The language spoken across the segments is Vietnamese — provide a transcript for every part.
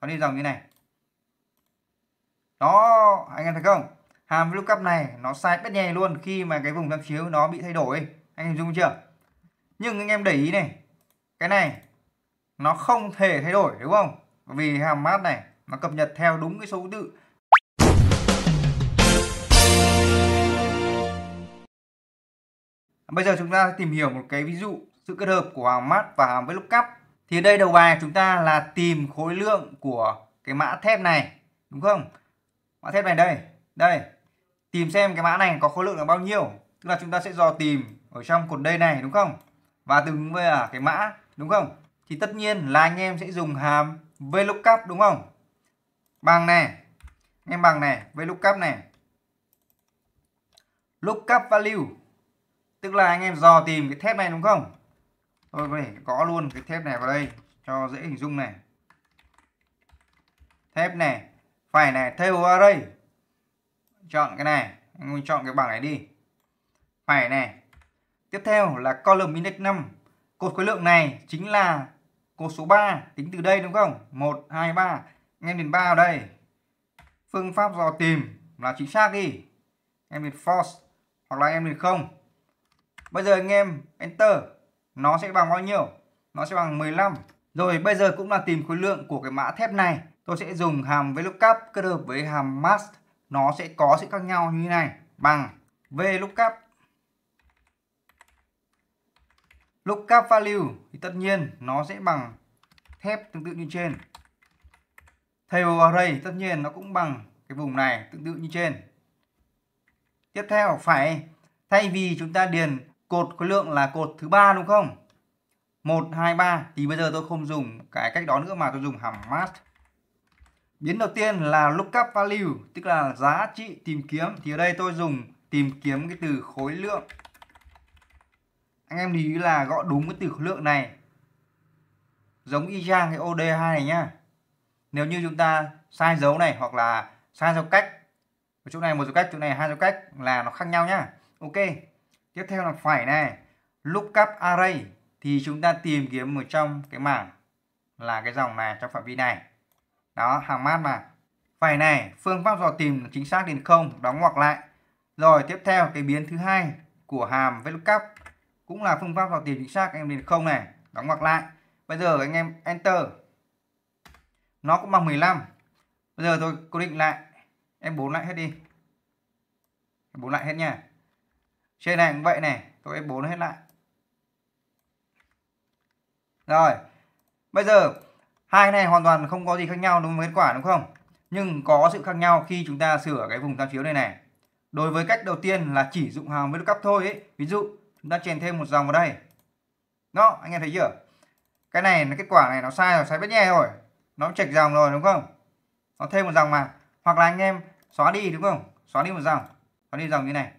nó đi dòng như này đó anh em thấy không hàm lookup này nó sai bét nhè luôn khi mà cái vùng tham chiếu nó bị thay đổi anh em dung chưa nhưng anh em để ý này cái này nó không thể thay đổi đúng không vì hàm mát này nó cập nhật theo đúng cái số tự bây giờ chúng ta tìm hiểu một cái ví dụ sự kết hợp của hàm mát và hàm với lookup thì đây đầu bài chúng ta là tìm khối lượng của cái mã thép này đúng không mã thép này đây đây tìm xem cái mã này có khối lượng là bao nhiêu tức là chúng ta sẽ dò tìm ở trong cột đây này đúng không và từng với cái mã đúng không thì tất nhiên là anh em sẽ dùng hàm vlookup đúng không bằng này anh em bằng này vlookup này lookup value tức là anh em dò tìm cái thép này đúng không Tôi có thể gõ luôn cái thép này vào đây cho dễ hình dung này. Thép này, phải này, thêu vào đây. Chọn cái này, anh chọn cái bảng này đi. Phải này. Tiếp theo là column index 5. Cột khối lượng này chính là cột số 3, tính từ đây đúng không? 1 2 3. Anh em điền 3 vào đây. Phương pháp dò tìm là chính xác đi. Em điền false hoặc là em điền không. Bây giờ anh em enter nó sẽ bằng bao nhiêu nó sẽ bằng 15 rồi bây giờ cũng là tìm khối lượng của cái mã thép này tôi sẽ dùng hàm VLOOKUP kết hợp với hàm MAST nó sẽ có sự khác nhau như thế này bằng VLOOKUP lookup value thì tất nhiên nó sẽ bằng thép tương tự như trên table array tất nhiên nó cũng bằng cái vùng này tương tự như trên tiếp theo phải thay vì chúng ta điền cột khối lượng là cột thứ ba đúng không 1 2 3 thì bây giờ tôi không dùng cái cách đó nữa mà tôi dùng hàm math biến đầu tiên là lookup value tức là giá trị tìm kiếm thì ở đây tôi dùng tìm kiếm cái từ khối lượng anh em lưu ý là gõ đúng cái từ khối lượng này giống y chang cái OD2 này nhá nếu như chúng ta sai dấu này hoặc là sai dấu cách ở chỗ này một dấu cách chỗ này hai dấu cách là nó khác nhau nhá ok Tiếp theo là phải này, lookup array thì chúng ta tìm kiếm một trong cái mảng là cái dòng này trong phạm vi này. Đó, hàng mát mà. phải này, phương pháp dò tìm chính xác đến không, đóng ngoặc lại. Rồi tiếp theo cái biến thứ hai của hàm lookup cũng là phương pháp dò tìm chính xác anh em đến không này, đóng ngoặc lại. Bây giờ anh em enter. Nó cũng bằng 15. Bây giờ tôi cố định lại. Em bốn lại hết đi. Bốn lại hết nha trên này cũng vậy này tôi F4 hết lại rồi bây giờ hai cái này hoàn toàn không có gì khác nhau đối với kết quả đúng không nhưng có sự khác nhau khi chúng ta sửa cái vùng tham chiếu này này đối với cách đầu tiên là chỉ dụng hàm với cấp thôi ấy. ví dụ chúng ta chèn thêm một dòng vào đây đó anh em thấy chưa cái này là kết quả này nó sai rồi sai bét nhè rồi nó chệch dòng rồi đúng không nó thêm một dòng mà hoặc là anh em xóa đi đúng không xóa đi một dòng xóa đi dòng như này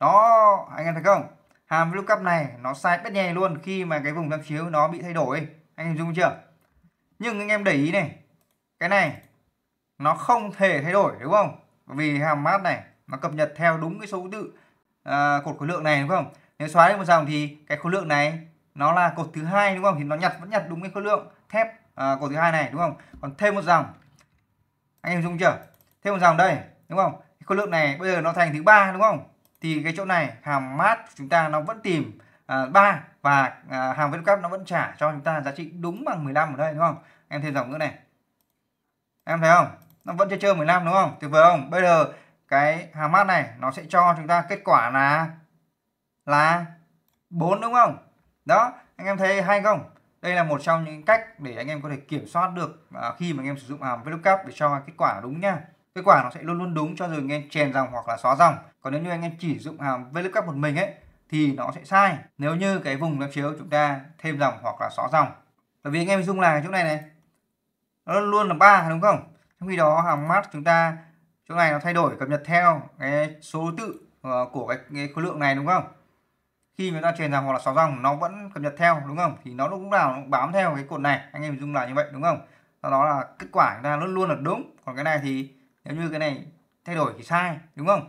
đó anh em thấy không hàm lookup này nó sai bét nhè luôn khi mà cái vùng tham chiếu nó bị thay đổi anh em dung chưa nhưng anh em để ý này cái này nó không thể thay đổi đúng không vì hàm mát này nó cập nhật theo đúng cái số tự à, cột khối lượng này đúng không nếu xóa đi một dòng thì cái khối lượng này nó là cột thứ hai đúng không thì nó nhặt vẫn nhặt đúng cái khối lượng thép à, cột thứ hai này đúng không còn thêm một dòng anh em dung chưa thêm một dòng đây đúng không khối lượng này bây giờ nó thành thứ ba đúng không thì cái chỗ này hàm mát chúng ta nó vẫn tìm à, 3 và à, hàm viết cấp nó vẫn trả cho chúng ta giá trị đúng bằng 15 ở đây đúng không? Em thêm dòng nữa này. Em thấy không? Nó vẫn chưa chơi 15 đúng không? Tuyệt vời không? Bây giờ cái hàm mát này nó sẽ cho chúng ta kết quả là là 4 đúng không? Đó, anh em thấy hay không? Đây là một trong những cách để anh em có thể kiểm soát được à, khi mà anh em sử dụng hàm VLOOKUP để cho kết quả đúng nha kết quả nó sẽ luôn luôn đúng cho dù anh em chèn dòng hoặc là xóa dòng còn nếu như anh em chỉ dụng hàm VLOOKUP một mình ấy thì nó sẽ sai nếu như cái vùng đang chiếu chúng ta thêm dòng hoặc là xóa dòng bởi vì anh em dùng là chỗ này này nó luôn luôn là ba đúng không trong khi đó hàm mát chúng ta chỗ này nó thay đổi cập nhật theo cái số tự ờ, của cái, cái khối lượng này đúng không khi chúng ta chèn dòng hoặc là xóa dòng nó vẫn cập nhật theo đúng không thì nó lúc nào nó bám theo cái cột này anh em dùng là như vậy đúng không do đó là kết quả chúng ta luôn luôn là đúng còn cái này thì nếu như cái này thay đổi thì sai đúng không